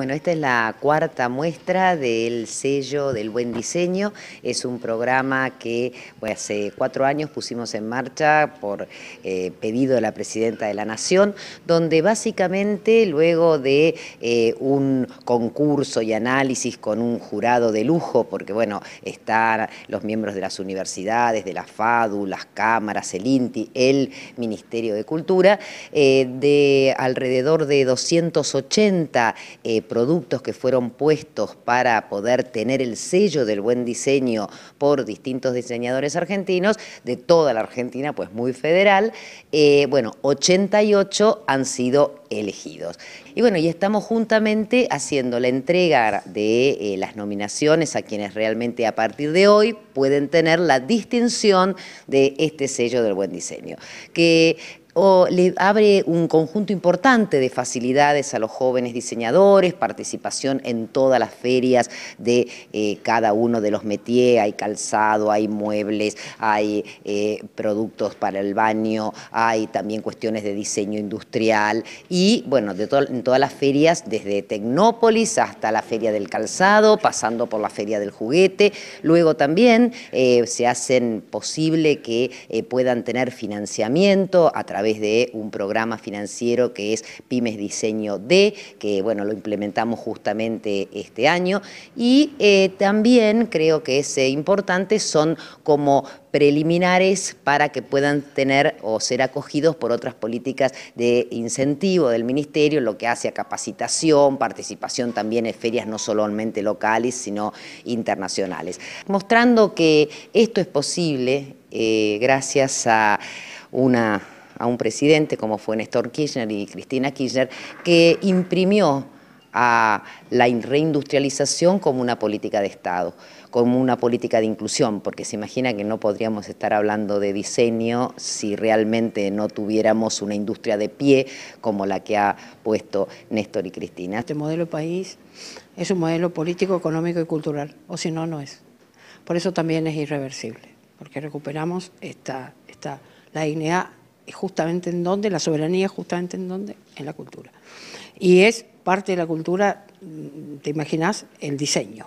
Bueno, esta es la cuarta muestra del sello del buen diseño. Es un programa que hace cuatro años pusimos en marcha por eh, pedido de la Presidenta de la Nación, donde básicamente luego de eh, un concurso y análisis con un jurado de lujo, porque bueno, están los miembros de las universidades, de la FADU, las cámaras, el INTI, el Ministerio de Cultura, eh, de alrededor de 280 eh, productos que fueron puestos para poder tener el sello del buen diseño por distintos diseñadores argentinos, de toda la Argentina, pues muy federal, eh, bueno, 88 han sido elegidos. Y bueno, y estamos juntamente haciendo la entrega de eh, las nominaciones a quienes realmente a partir de hoy pueden tener la distinción de este sello del buen diseño. Que o le abre un conjunto importante de facilidades a los jóvenes diseñadores, participación en todas las ferias de eh, cada uno de los métiers, hay calzado, hay muebles, hay eh, productos para el baño, hay también cuestiones de diseño industrial y bueno, de en todas las ferias, desde Tecnópolis hasta la Feria del Calzado, pasando por la Feria del Juguete, luego también eh, se hacen posible que puedan tener financiamiento a través ...a través de un programa financiero que es Pymes Diseño D, que bueno, lo implementamos justamente este año. Y eh, también creo que es eh, importante, son como preliminares para que puedan tener o ser acogidos por otras políticas de incentivo del Ministerio, lo que hace a capacitación, participación también en ferias no solamente locales, sino internacionales. Mostrando que esto es posible eh, gracias a una a un presidente como fue Néstor Kirchner y Cristina Kirchner, que imprimió a la reindustrialización como una política de Estado, como una política de inclusión, porque se imagina que no podríamos estar hablando de diseño si realmente no tuviéramos una industria de pie como la que ha puesto Néstor y Cristina. Este modelo país es un modelo político, económico y cultural, o si no, no es. Por eso también es irreversible, porque recuperamos esta, esta, la dignidad justamente en dónde, la soberanía justamente en dónde, en la cultura. Y es parte de la cultura, mm, te imaginas, el diseño,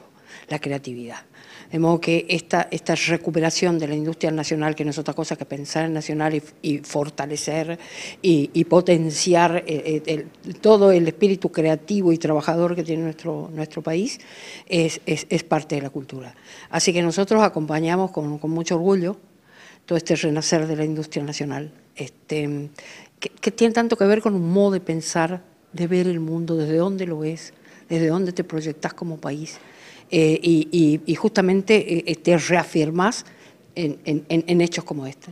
la creatividad. De modo que esta, esta recuperación de la industria nacional, que no es otra cosa que pensar en nacional y, fortalecer y, potenciar eh, eh, todo el espíritu creativo y trabajador que tiene nuestro, nuestro país, es, parte de la cultura. Así que nosotros acompañamos con mucho orgullo todo este renacer de la industria nacional, este, que, tiene tanto que ver con un modo de pensar, de ver el mundo, desde dónde lo ves, desde dónde te proyectas como país. Eh, y, justamente eh, te reafirmas en, hechos como este.